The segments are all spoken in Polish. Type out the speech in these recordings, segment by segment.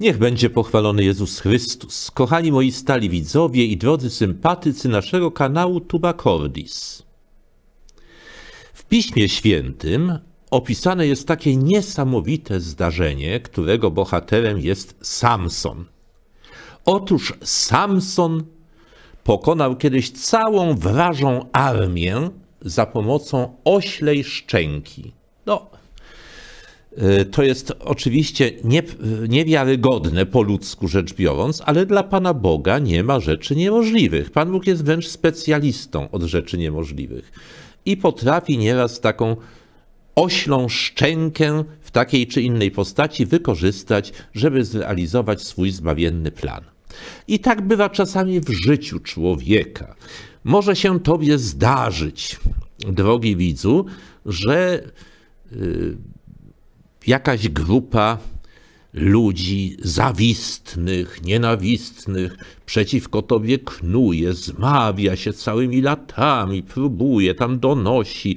Niech będzie pochwalony Jezus Chrystus. Kochani moi stali widzowie i drodzy sympatycy naszego kanału Tubacordis. W Piśmie Świętym opisane jest takie niesamowite zdarzenie, którego bohaterem jest Samson. Otóż Samson pokonał kiedyś całą wrażą armię za pomocą oślej szczęki. No, Y, to jest oczywiście nie, niewiarygodne po ludzku rzecz biorąc, ale dla Pana Boga nie ma rzeczy niemożliwych. Pan Bóg jest wręcz specjalistą od rzeczy niemożliwych i potrafi nieraz taką oślą szczękę w takiej czy innej postaci wykorzystać, żeby zrealizować swój zbawienny plan. I tak bywa czasami w życiu człowieka. Może się tobie zdarzyć, drogi widzu, że. Yy, jakaś grupa ludzi zawistnych, nienawistnych przeciwko tobie knuje, zmawia się całymi latami, próbuje, tam donosi,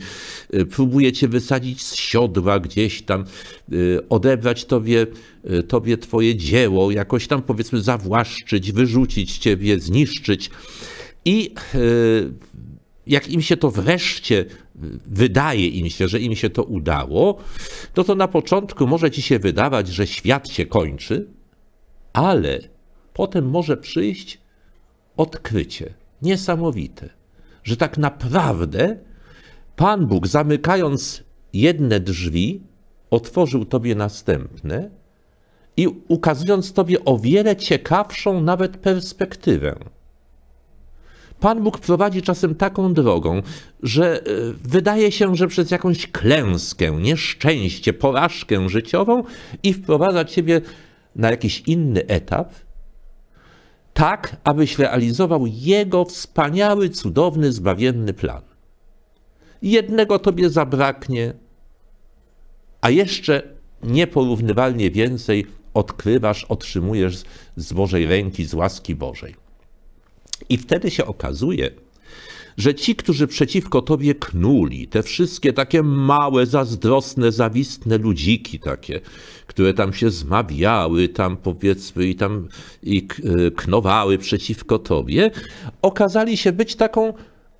y, próbuje cię wysadzić z siodła gdzieś tam, y, odebrać tobie, y, tobie twoje dzieło, jakoś tam powiedzmy zawłaszczyć, wyrzucić ciebie, zniszczyć. I jak im się to wreszcie y, wydaje im się, że im się to udało, to to na początku może ci się wydawać, że świat się kończy, ale potem może przyjść odkrycie niesamowite, że tak naprawdę Pan Bóg, zamykając jedne drzwi, otworzył tobie następne i ukazując tobie o wiele ciekawszą nawet perspektywę. Pan Bóg prowadzi czasem taką drogą, że e, wydaje się, że przez jakąś klęskę, nieszczęście, porażkę życiową i wprowadza ciebie na jakiś inny etap, tak abyś realizował Jego wspaniały, cudowny, zbawienny plan. Jednego tobie zabraknie, a jeszcze nieporównywalnie więcej odkrywasz, otrzymujesz z Bożej ręki, z łaski Bożej. I wtedy się okazuje, że ci, którzy przeciwko tobie knuli, te wszystkie takie małe, zazdrosne, zawistne ludziki takie, które tam się zmawiały, tam powiedzmy i tam i e, knowały przeciwko tobie, okazali się być taką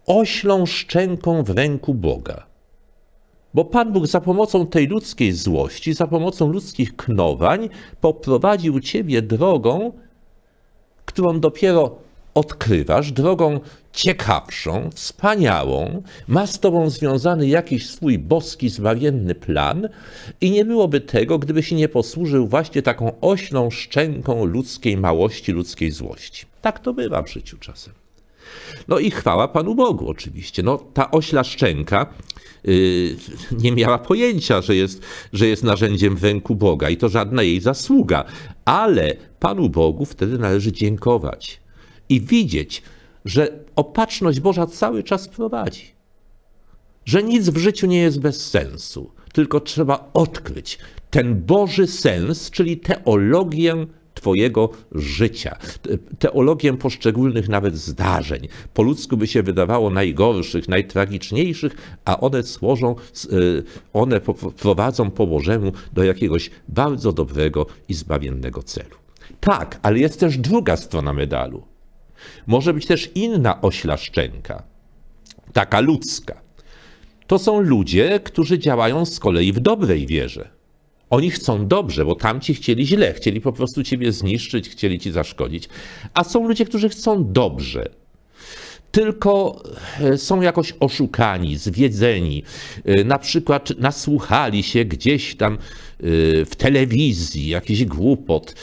oślą szczęką w ręku Boga. Bo Pan Bóg za pomocą tej ludzkiej złości, za pomocą ludzkich knowań poprowadził ciebie drogą, którą dopiero odkrywasz drogą ciekawszą, wspaniałą, ma z tobą związany jakiś swój boski, zbawienny plan i nie byłoby tego, gdyby się nie posłużył właśnie taką ośną szczęką ludzkiej małości, ludzkiej złości. Tak to bywa w życiu czasem. No i chwała Panu Bogu oczywiście. No, ta ośla szczęka yy, nie miała pojęcia, że jest, że jest narzędziem w ręku Boga i to żadna jej zasługa, ale Panu Bogu wtedy należy dziękować i widzieć, że opatrzność Boża cały czas prowadzi. Że nic w życiu nie jest bez sensu, tylko trzeba odkryć ten Boży sens, czyli teologię Twojego życia, teologię poszczególnych nawet zdarzeń. Po ludzku by się wydawało najgorszych, najtragiczniejszych, a one służą, y, one prowadzą po Bożemu do jakiegoś bardzo dobrego i zbawiennego celu. Tak, ale jest też druga strona medalu. Może być też inna ośla szczęka, taka ludzka. To są ludzie, którzy działają z kolei w dobrej wierze. Oni chcą dobrze, bo tamci chcieli źle, chcieli po prostu ciebie zniszczyć, chcieli ci zaszkodzić. A są ludzie, którzy chcą dobrze, tylko e, są jakoś oszukani, zwiedzeni. E, na przykład nasłuchali się gdzieś tam e, w telewizji jakiś głupot,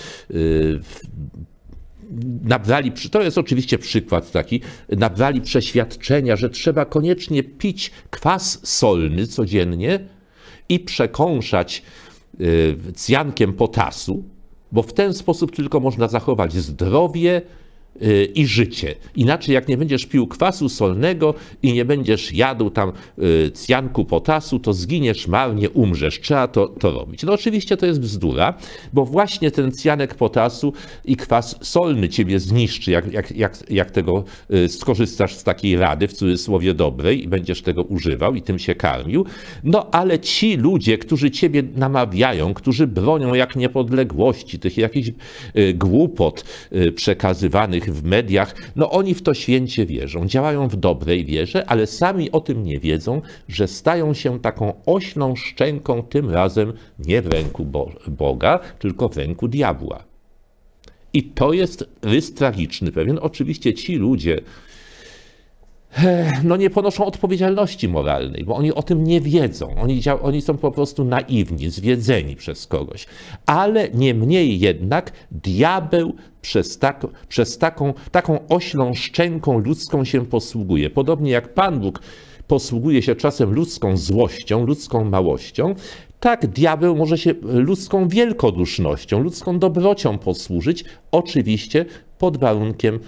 nabrali, to jest oczywiście przykład taki, nabrali przeświadczenia, że trzeba koniecznie pić kwas solny codziennie i przekąszać cjankiem y, potasu, bo w ten sposób tylko można zachować zdrowie Y, i życie. Inaczej, jak nie będziesz pił kwasu solnego i nie będziesz jadł tam y, cjanku potasu, to zginiesz marnie, umrzesz. Trzeba to, to robić. No oczywiście to jest bzdura, bo właśnie ten cjanek potasu i kwas solny ciebie zniszczy, jak, jak, jak, jak tego y, skorzystasz z takiej rady, w cudzysłowie dobrej, i będziesz tego używał i tym się karmił. No ale ci ludzie, którzy ciebie namawiają, którzy bronią jak niepodległości, tych jakichś głupot przekazywanych w mediach, no oni w to święcie wierzą, działają w dobrej wierze, ale sami o tym nie wiedzą, że stają się taką ośną szczęką, tym razem nie w ręku Bo Boga, tylko w ręku diabła. I to jest rys tragiczny pewien. Oczywiście ci ludzie, no nie ponoszą odpowiedzialności moralnej, bo oni o tym nie wiedzą. Oni, oni są po prostu naiwni, zwiedzeni przez kogoś. Ale niemniej jednak diabeł przez, tak, przez taką, taką oślą szczęką ludzką się posługuje. Podobnie jak Pan Bóg posługuje się czasem ludzką złością, ludzką małością, tak, diabeł może się ludzką wielkodusznością, ludzką dobrocią posłużyć, oczywiście pod warunkiem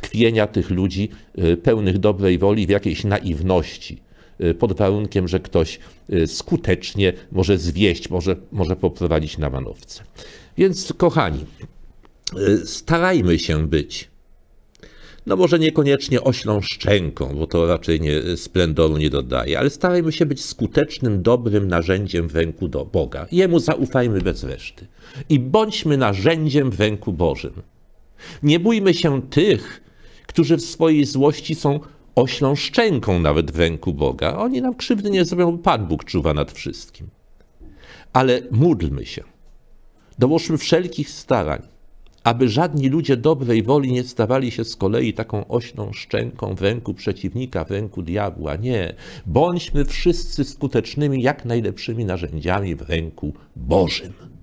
tkwienia tych ludzi y, pełnych dobrej woli w jakiejś naiwności y, pod warunkiem, że ktoś y, skutecznie może zwieść, może, może poprowadzić na manowce. Więc kochani, starajmy się być. No może niekoniecznie oślą szczęką, bo to raczej nie, splendoru nie dodaje, ale starajmy się być skutecznym, dobrym narzędziem w ręku do Boga. Jemu zaufajmy bez reszty. I bądźmy narzędziem w ręku Bożym. Nie bójmy się tych, którzy w swojej złości są oślą szczęką nawet w ręku Boga. Oni nam krzywdy nie zrobią, Pan Bóg czuwa nad wszystkim. Ale módlmy się. Dołożmy wszelkich starań, aby żadni ludzie dobrej woli nie stawali się z kolei taką ośną szczęką w ręku przeciwnika, w ręku diabła. Nie. Bądźmy wszyscy skutecznymi, jak najlepszymi narzędziami w ręku Bożym.